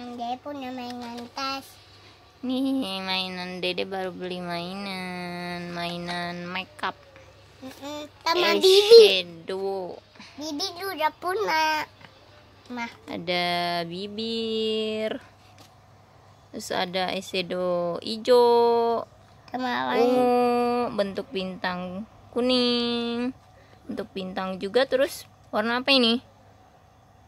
Dede punya mainan tas. Nih mainan Dede baru beli mainan, mainan makeup. Mm -mm, bibir Bibi. Shadow. Bibi udah punya. Mah. Ada bibir. Terus ada eyeshadow eh, hijau. Sama ungu, bentuk bintang kuning. Bentuk bintang juga terus warna apa ini?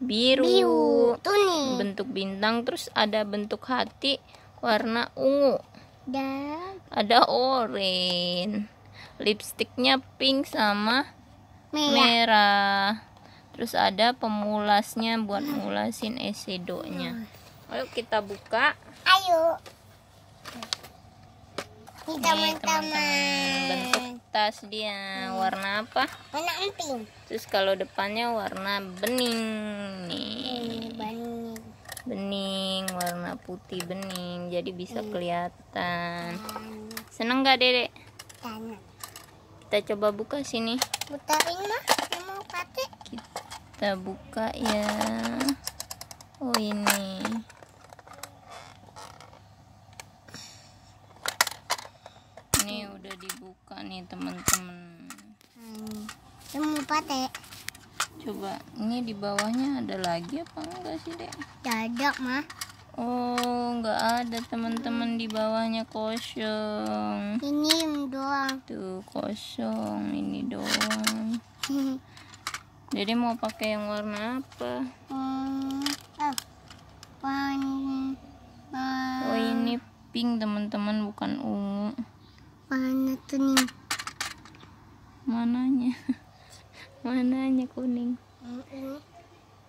biru. biru. Tuh nih. Bentuk bintang terus ada bentuk hati warna ungu. Dan ada oranye. Lipstiknya pink sama merah. merah. Terus ada pemulasnya buat mulasin esedonya. Hmm. Ayo kita buka. Ayo. teman-teman. Bentuk atas dia hmm. warna apa warna emping terus kalau depannya warna bening nih hmm, bening bening warna putih bening jadi bisa hmm. kelihatan hmm. seneng gak dedek Tanah. kita coba buka sini butarin mah mau kate kita buka ya oh ini buka nih teman-teman hmm. coba ini di bawahnya ada lagi apa enggak sih dek tidak mah Oh, nggak ada teman-teman di bawahnya kosong. Ini doang. Tuh kosong, ini doang. Jadi mau pakai yang warna apa? Hmm, oh, Oh ini pink teman-teman bukan ungu mana warna nih mananya mananya kuning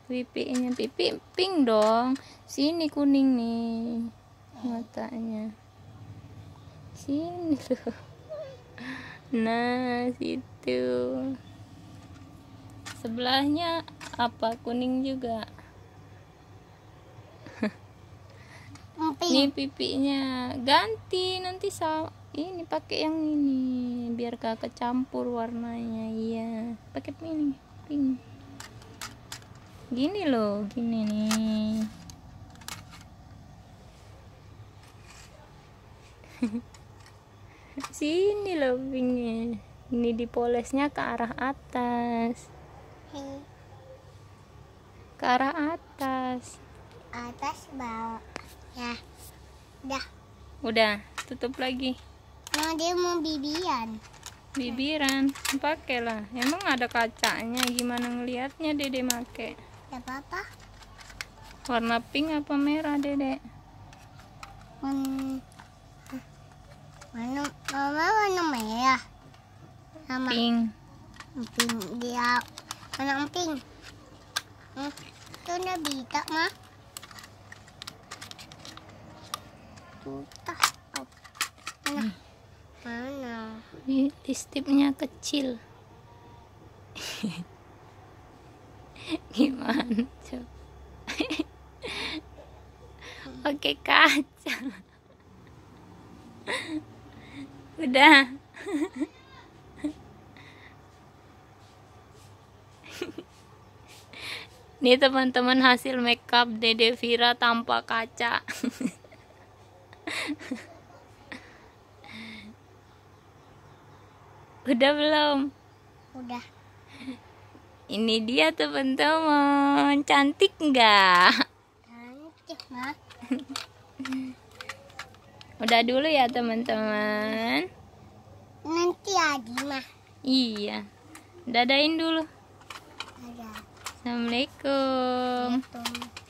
pipinya pipi pink dong sini kuning nih matanya sini tuh nah situ sebelahnya apa kuning juga ini pipinya ganti nanti sama ini pakai yang ini biar gak kecampur warnanya iya pakai ini pink gini loh gini nih sini loh pinknya ini dipolesnya ke arah atas ke arah atas atas bawah ya udah udah tutup lagi Nah, dia mau bibiran. Bibiran, pakailah. Emang ada kacanya, gimana ngelihatnya dede make? Ya apa Warna pink apa merah dede? Warna, mama warna merah. Sama. Pink. Pink, dia warna pink. Tuh hmm, Itu udah bisa, mah. Tutah. Oh. Nah. Hmm mana ini listipnya kecil gimana coba oke kaca udah ini teman-teman hasil makeup Dede Vira tanpa kaca Udah belum? Udah. Ini dia teman-teman. Cantik nggak? Cantik, mah Udah dulu ya teman-teman. Nanti lagi, mah Iya. Dadain dulu. Assalamualaikum. Assalamualaikum. Gitu.